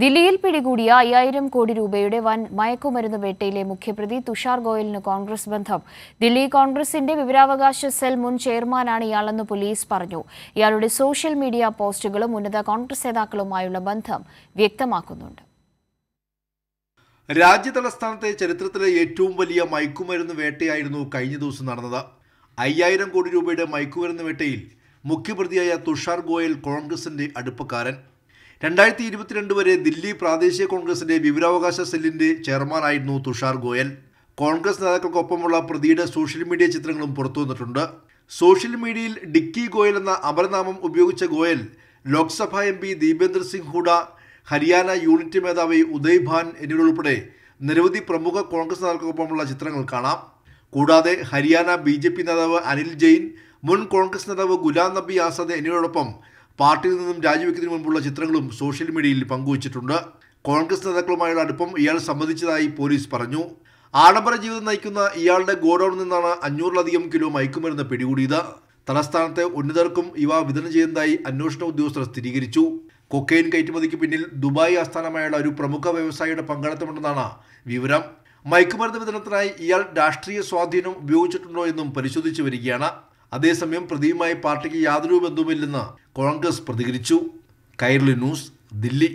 ദില്ലിയിൽ പിടികൂടിയ അയ്യായിരം കോടി രൂപയുടെ വൻ മയക്കുമരുന്ന് വേട്ടയിലെ മുഖ്യപ്രതി തുഷാർ ഗോയലിന് കോൺഗ്രസ് ബന്ധം ദില്ലി കോൺഗ്രസിന്റെ വിവരാവകാശ സെൽ മുൻ ചെയർമാനാണ് ഇയാളെന്ന് പോലീസ് പറഞ്ഞു ഇയാളുടെ സോഷ്യൽ മീഡിയ പോസ്റ്റുകളും ഉന്നത കോൺഗ്രസ് നേതാക്കളുമായുള്ള ബന്ധം വ്യക്തമാക്കുന്നുണ്ട് രാജ്യതലസ്ഥാനത്തെ ചരിത്രത്തിലെ ഏറ്റവും വലിയ മയക്കുമരുന്ന് വേട്ടയായിരുന്നു കഴിഞ്ഞ ദിവസം നടന്നത് അയ്യായിരം കോടി രൂപയുടെ മയക്കുമരുന്ന് വേട്ടയിൽ മുഖ്യപ്രതിയായ തുഷാർ ഗോയൽ കോൺഗ്രസിന്റെ അടുപ്പക്കാരൻ രണ്ടായിരത്തി ഇരുപത്തിരണ്ട് വരെ ദില്ലി പ്രാദേശിക കോൺഗ്രസിന്റെ വിവരാവകാശ സെല്ലിന്റെ ചെയർമാനായിരുന്നു തുഷാർ ഗോയൽ കോൺഗ്രസ് നേതാക്കൾക്കൊപ്പമുള്ള പ്രതിയുടെ സോഷ്യൽ മീഡിയ ചിത്രങ്ങളും പുറത്തുവന്നിട്ടുണ്ട് സോഷ്യൽ മീഡിയയിൽ ഡിക്കി ഗോയൽ എന്ന അപരനാമം ഉപയോഗിച്ച Goyal Lok Sabha M P Deepender Singh Hooda Haryana unit മേധാവി ഉദയ് ഭാൻ എന്നിവരുൾപ്പെടെ നിരവധി പ്രമുഖ കോൺഗ്രസ് നേതാക്കൾക്കൊപ്പമുള്ള ചിത്രങ്ങൾ കാണാം കൂടാതെ ഹരിയാന ബി നേതാവ് അനിൽ ജെയിൻ മുൻ കോൺഗ്രസ് നേതാവ് ഗുലാം നബി ആസാദ് എന്നിവരോടൊപ്പം പാർട്ടിയിൽ നിന്നും രാജിവെക്കുന്നതിന് മുൻപുള്ള ചിത്രങ്ങളും സോഷ്യൽ മീഡിയയിൽ പങ്കുവച്ചിട്ടുണ്ട് കോൺഗ്രസ് നേതാക്കളുമായുള്ള അടുപ്പം ഇയാൾ സംബന്ധിച്ചതായി പോലീസ് പറഞ്ഞു ആഡംബര ജീവിതം നയിക്കുന്ന ഇയാളുടെ ഗോഡൌണിൽ നിന്നാണ് അഞ്ഞൂറിലധികം കിലോ മയക്കുമരുന്ന് പിടികൂടിയത് തലസ്ഥാനത്തെ ഉന്നതർക്കും ഇവ വിതരണം ചെയ്യുന്നതായി അന്വേഷണ ഉദ്യോഗസ്ഥർ സ്ഥിരീകരിച്ചു കൊക്കൈൻ കയറ്റുമതിക്ക് പിന്നിൽ ദുബായ് ആസ്ഥാനമായുള്ള ഒരു പ്രമുഖ വ്യവസായിയുടെ പങ്കാളിത്തമുണ്ടെന്നാണ് വിവരം മയക്കുമരുന്ന് വിതരണത്തിനായി ഇയാൾ രാഷ്ട്രീയ സ്വാധീനം ഉപയോഗിച്ചിട്ടുണ്ടോ എന്നും പരിശോധിച്ചു വരികയാണ് അതേസമയം പ്രതിയുമായി പാർട്ടിക്ക് യാതൊരു ബന്ധവുമില്ലെന്ന് കോൺഗ്രസ് പ്രതികരിച്ചു കൈർലി ന്യൂസ് ദില്ലി